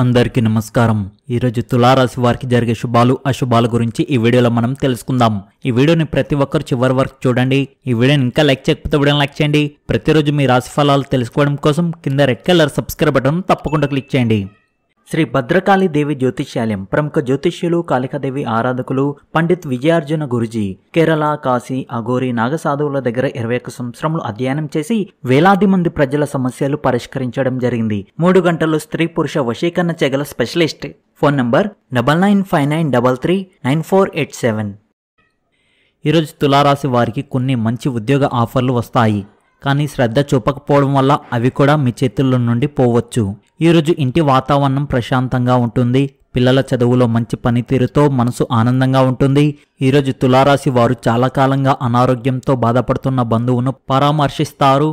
అందరికీ నమస్కారం ఈరోజు తులారాశి వారికి జరిగే శుభాలు అశుభాల గురించి ఈ వీడియోలో మనం తెలుసుకుందాం ఈ వీడియోని ప్రతి ఒక్కరు చివరి వరకు చూడండి ఈ వీడియోని ఇంకా లైక్ చేయకపోతే వీడియో లైక్ చేయండి ప్రతిరోజు మీ రాశి ఫలాలు తెలుసుకోవడం కోసం కింద రెడ్ కలర్ సబ్స్క్రైబ్ బటన్ తప్పకుండా క్లిక్ చేయండి శ్రీ భద్రకాళి దేవి జ్యోతిష్యాలయం ప్రముఖ జ్యోతిష్యులు కాళికాదేవి ఆరాధకులు పండిత్ విజయార్జున గురుజీ కేరళ కాశీ అఘోరి నాగసాధువుల దగ్గర ఇరవై ఒక్క సంవత్సరములు అధ్యయనం చేసి వేలాది మంది ప్రజల సమస్యలు పరిష్కరించడం జరిగింది మూడు గంటలు స్త్రీ పురుష వశీకరణ చెగల specialist phone number double nine five nine double three nine four eight seven ఈరోజు తులారాశి వారికి కొన్ని మంచి ఉద్యోగ ఆఫర్లు వస్తాయి కానీ శ్రద్ధ చూపకపోవడం వల్ల అవి కూడా మీ చేతుల్లో నుండి పోవచ్చు ఈరోజు ఇంటి వాతావరణం ప్రశాంతంగా ఉంటుంది పిల్లల చదువులో మంచి పనితీరుతో మనసు ఆనందంగా ఉంటుంది ఈరోజు తులారాశి వారు చాలా కాలంగా అనారోగ్యంతో బాధపడుతున్న బంధువును పరామర్శిస్తారు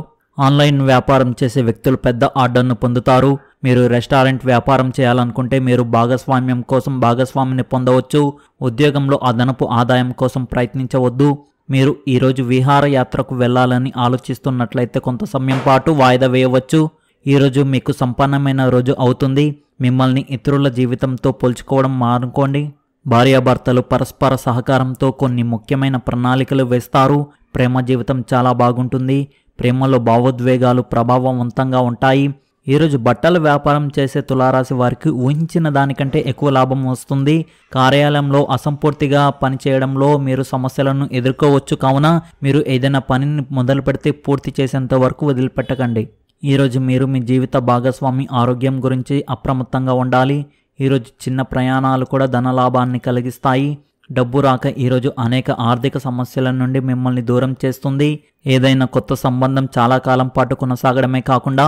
ఆన్లైన్ వ్యాపారం చేసే వ్యక్తులు పెద్ద ఆర్డర్ను పొందుతారు మీరు రెస్టారెంట్ వ్యాపారం చేయాలనుకుంటే మీరు భాగస్వామ్యం కోసం భాగస్వామిని పొందవచ్చు ఉద్యోగంలో అదనపు ఆదాయం కోసం ప్రయత్నించవద్దు మీరు ఈరోజు విహారయాత్రకు వెళ్ళాలని ఆలోచిస్తున్నట్లయితే కొంత సమయం పాటు వాయిదా వేయవచ్చు ఈరోజు మీకు సంపన్నమైన రోజు అవుతుంది మిమ్మల్ని ఇతరుల జీవితంతో పోల్చుకోవడం మానుకోండి భార్యాభర్తలు పరస్పర సహకారంతో కొన్ని ముఖ్యమైన ప్రణాళికలు వేస్తారు ప్రేమ జీవితం చాలా బాగుంటుంది ప్రేమలో భావోద్వేగాలు ప్రభావవంతంగా ఉంటాయి ఈరోజు బట్టల వ్యాపారం చేసే తులారాశి వారికి ఊహించిన దానికంటే ఎక్కువ లాభం వస్తుంది కార్యాలయంలో అసంపూర్తిగా పనిచేయడంలో మీరు సమస్యలను ఎదుర్కోవచ్చు కావున మీరు ఏదైనా పనిని మొదలు పెడితే పూర్తి చేసేంత వరకు వదిలిపెట్టకండి ఈరోజు మీరు మీ జీవిత భాగస్వామి ఆరోగ్యం గురించి అప్రమత్తంగా ఉండాలి ఈరోజు చిన్న ప్రయాణాలు కూడా ధనలాభాన్ని కలిగిస్తాయి డబ్బు రాక ఈరోజు అనేక ఆర్థిక సమస్యల నుండి మిమ్మల్ని దూరం చేస్తుంది ఏదైనా కొత్త సంబంధం చాలా కాలం పాటు కొనసాగడమే కాకుండా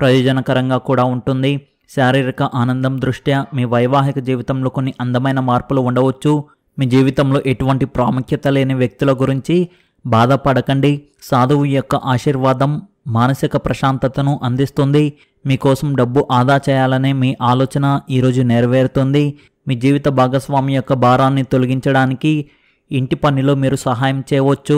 ప్రయోజనకరంగా కూడా ఉంటుంది శారీరక ఆనందం దృష్ట్యా మీ వైవాహిక జీవితంలో కొన్ని అందమైన మార్పులు ఉండవచ్చు మీ జీవితంలో ఎటువంటి ప్రాముఖ్యత లేని వ్యక్తుల గురించి బాధపడకండి సాధువు యొక్క ఆశీర్వాదం మానసిక ప్రశాంతతను అందిస్తుంది మీకోసం డబ్బు ఆదా చేయాలనే మీ ఆలోచన ఈరోజు నెరవేరుతుంది మీ జీవిత భాగస్వామి యొక్క భారాన్ని తొలగించడానికి ఇంటి పనిలో మీరు సహాయం చేయవచ్చు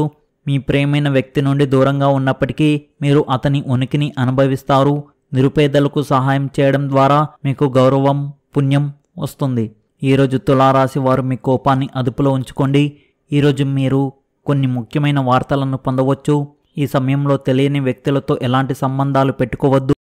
మీ ప్రేమైన వ్యక్తి నుండి దూరంగా ఉన్నప్పటికీ మీరు అతని ఉనికిని అనుభవిస్తారు నిరుపేదలకు సహాయం చేయడం ద్వారా మీకు గౌరవం పుణ్యం వస్తుంది ఈరోజు తులారాశి వారు మీ కోపాన్ని అదుపులో ఉంచుకోండి ఈరోజు మీరు కొన్ని ముఖ్యమైన వార్తలను పొందవచ్చు ఈ సమయంలో తెలియని వ్యక్తులతో ఎలాంటి సంబంధాలు పెట్టుకోవద్దు